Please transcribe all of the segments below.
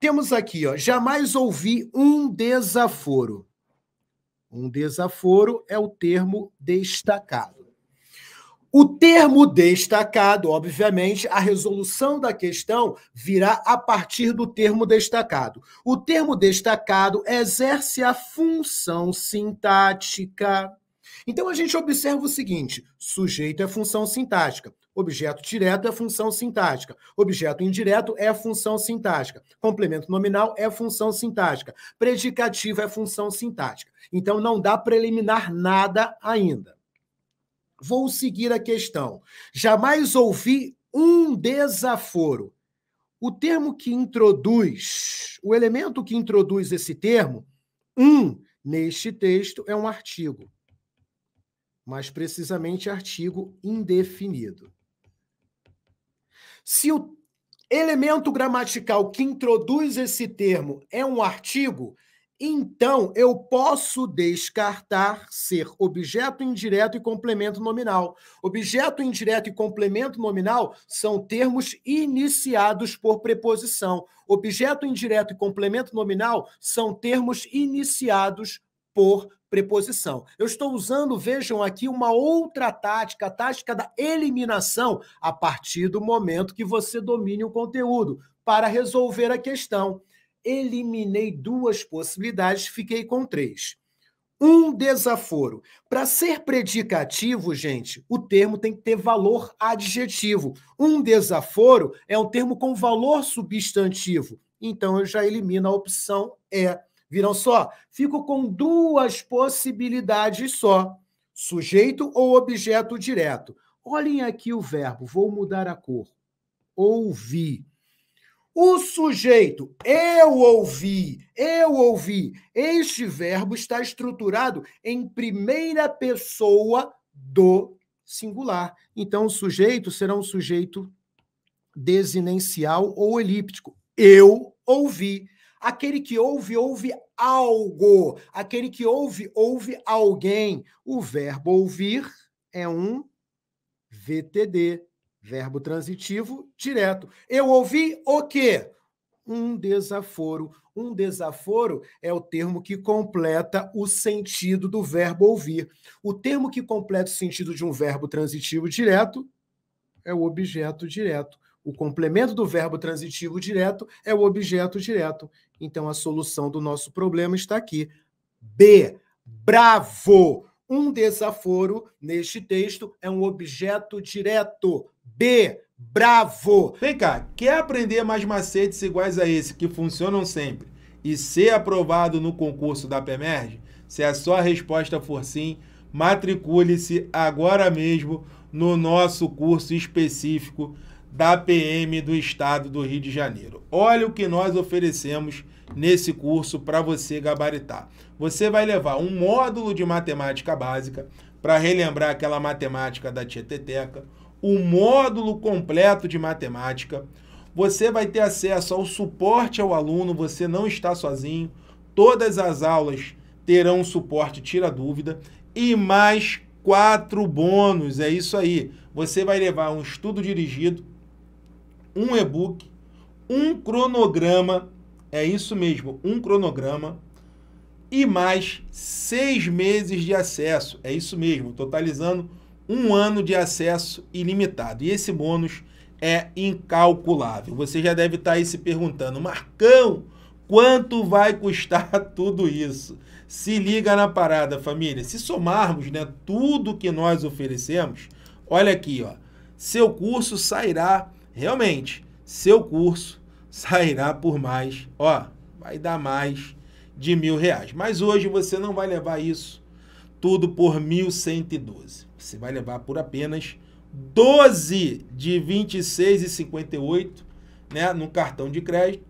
Temos aqui, ó, jamais ouvi um desaforo. Um desaforo é o termo destacado. O termo destacado, obviamente, a resolução da questão virá a partir do termo destacado. O termo destacado exerce a função sintática então a gente observa o seguinte: sujeito é função sintática, objeto direto é função sintática, objeto indireto é função sintática, complemento nominal é função sintática, predicativo é função sintática. Então não dá para eliminar nada ainda. Vou seguir a questão. Jamais ouvi um desaforo. O termo que introduz, o elemento que introduz esse termo, um, neste texto, é um artigo mais precisamente artigo indefinido. Se o elemento gramatical que introduz esse termo é um artigo, então eu posso descartar ser objeto indireto e complemento nominal. Objeto indireto e complemento nominal são termos iniciados por preposição. Objeto indireto e complemento nominal são termos iniciados por preposição. Eu estou usando, vejam aqui, uma outra tática, a tática da eliminação, a partir do momento que você domine o conteúdo, para resolver a questão. Eliminei duas possibilidades, fiquei com três. Um desaforo. Para ser predicativo, gente, o termo tem que ter valor adjetivo. Um desaforo é um termo com valor substantivo. Então eu já elimino a opção E. Viram só? Fico com duas possibilidades só: sujeito ou objeto direto. Olhem aqui o verbo, vou mudar a cor. Ouvi. O sujeito, eu ouvi, eu ouvi. Este verbo está estruturado em primeira pessoa do singular. Então, o sujeito será um sujeito desinencial ou elíptico. Eu ouvi. Aquele que ouve, ouve algo. Aquele que ouve, ouve alguém. O verbo ouvir é um VTD, verbo transitivo direto. Eu ouvi o quê? Um desaforo. Um desaforo é o termo que completa o sentido do verbo ouvir. O termo que completa o sentido de um verbo transitivo direto é o objeto direto. O complemento do verbo transitivo direto é o objeto direto. Então a solução do nosso problema está aqui. B. Bravo! Um desaforo neste texto é um objeto direto. B. Bravo! Vem cá, quer aprender mais macetes iguais a esse que funcionam sempre e ser aprovado no concurso da PEMERG? Se a sua resposta for sim, matricule-se agora mesmo no nosso curso específico da PM do Estado do Rio de Janeiro. Olha o que nós oferecemos nesse curso para você gabaritar. Você vai levar um módulo de matemática básica para relembrar aquela matemática da Tieteteca, o um módulo completo de matemática. Você vai ter acesso ao suporte ao aluno, você não está sozinho. Todas as aulas terão suporte tira dúvida e mais quatro bônus. É isso aí. Você vai levar um estudo dirigido, um e-book, um cronograma. É isso mesmo, um cronograma e mais seis meses de acesso. É isso mesmo, totalizando um ano de acesso ilimitado. E esse bônus é incalculável. Você já deve estar aí se perguntando, Marcão, Quanto vai custar tudo isso? Se liga na parada, família. Se somarmos, né, tudo que nós oferecemos, olha aqui, ó. Seu curso sairá realmente. Seu curso sairá por mais, ó, vai dar mais de mil reais. Mas hoje você não vai levar isso tudo por 1.112. Você vai levar por apenas 12 de 26,58, né, no cartão de crédito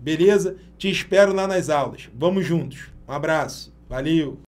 Beleza? Te espero lá nas aulas. Vamos juntos. Um abraço. Valeu!